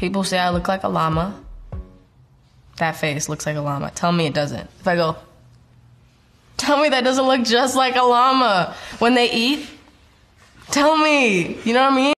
People say I look like a llama. That face looks like a llama. Tell me it doesn't. If I go, tell me that doesn't look just like a llama when they eat. Tell me. You know what I mean?